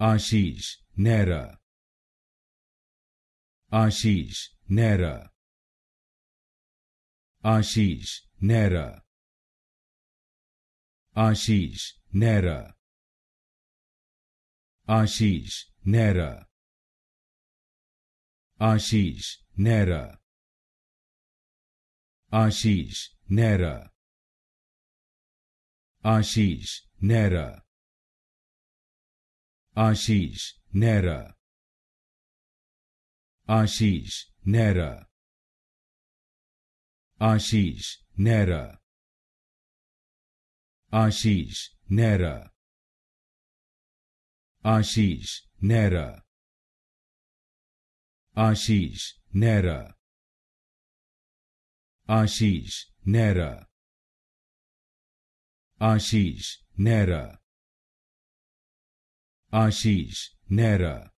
Ashish Nera. Ashish Nera. Ashish Nera. Ashish Nera. Ashish Nera. Ashish Nera. Ashish Nera. Ashish Ashish Nera. Ashish Nera. Ashish Nera. Ashish Nera. Ashish Nera. Ashish Nera. Ashish Nera. Ashish Ashish, Nera